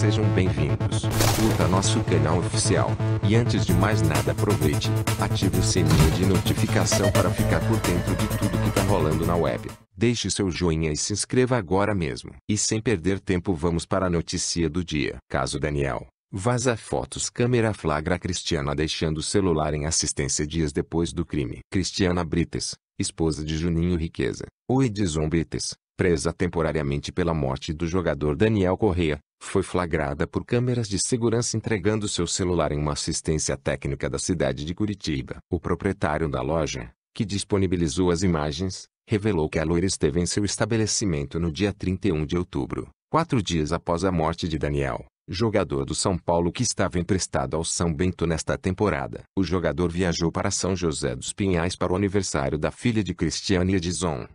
Sejam bem-vindos. Curta nosso canal oficial. E antes de mais nada, aproveite, ative o sininho de notificação para ficar por dentro de tudo que tá rolando na web. Deixe seu joinha e se inscreva agora mesmo. E sem perder tempo, vamos para a notícia do dia. Caso Daniel. Vaza fotos câmera flagra Cristiana deixando o celular em assistência dias depois do crime. Cristiana Brites, esposa de Juninho Riqueza. Oi de Brites, presa temporariamente pela morte do jogador Daniel Correa, foi flagrada por câmeras de segurança entregando seu celular em uma assistência técnica da cidade de Curitiba. O proprietário da loja, que disponibilizou as imagens, revelou que a loira esteve em seu estabelecimento no dia 31 de outubro, quatro dias após a morte de Daniel, jogador do São Paulo que estava emprestado ao São Bento nesta temporada. O jogador viajou para São José dos Pinhais para o aniversário da filha de Cristiane Edison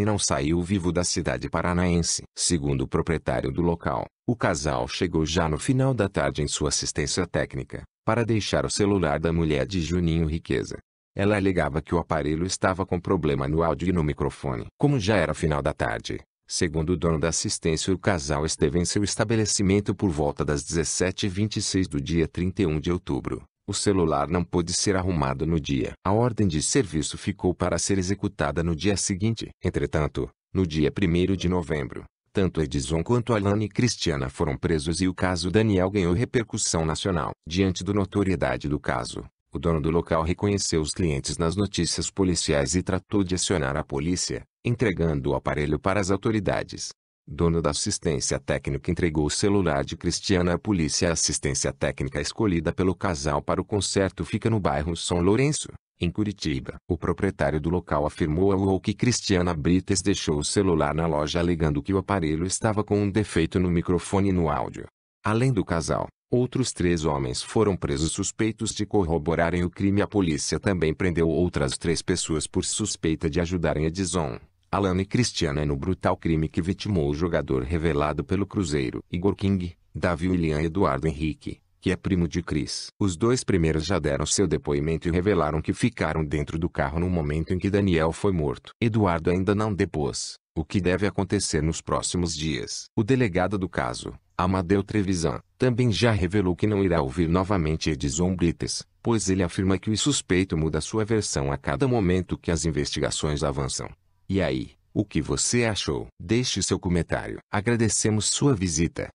e não saiu vivo da cidade paranaense. Segundo o proprietário do local, o casal chegou já no final da tarde em sua assistência técnica, para deixar o celular da mulher de Juninho Riqueza. Ela alegava que o aparelho estava com problema no áudio e no microfone. Como já era final da tarde, segundo o dono da assistência, o casal esteve em seu estabelecimento por volta das 17h26 do dia 31 de outubro. O celular não pôde ser arrumado no dia. A ordem de serviço ficou para ser executada no dia seguinte. Entretanto, no dia 1 de novembro, tanto Edison quanto Alane Cristiana foram presos e o caso Daniel ganhou repercussão nacional. Diante da notoriedade do caso, o dono do local reconheceu os clientes nas notícias policiais e tratou de acionar a polícia, entregando o aparelho para as autoridades dono da assistência técnica entregou o celular de Cristiana à polícia. A assistência técnica escolhida pelo casal para o concerto fica no bairro São Lourenço, em Curitiba. O proprietário do local afirmou ao UOL que Cristiana Brites deixou o celular na loja alegando que o aparelho estava com um defeito no microfone e no áudio. Além do casal, outros três homens foram presos suspeitos de corroborarem o crime. A polícia também prendeu outras três pessoas por suspeita de ajudarem a Edison. Alan e Cristiana no brutal crime que vitimou o jogador revelado pelo Cruzeiro, Igor King, Davi William e Eduardo Henrique, que é primo de Cris. Os dois primeiros já deram seu depoimento e revelaram que ficaram dentro do carro no momento em que Daniel foi morto. Eduardo ainda não depôs, o que deve acontecer nos próximos dias. O delegado do caso, Amadeu Trevisan, também já revelou que não irá ouvir novamente Edison Brites, pois ele afirma que o suspeito muda sua versão a cada momento que as investigações avançam. E aí, o que você achou? Deixe seu comentário. Agradecemos sua visita.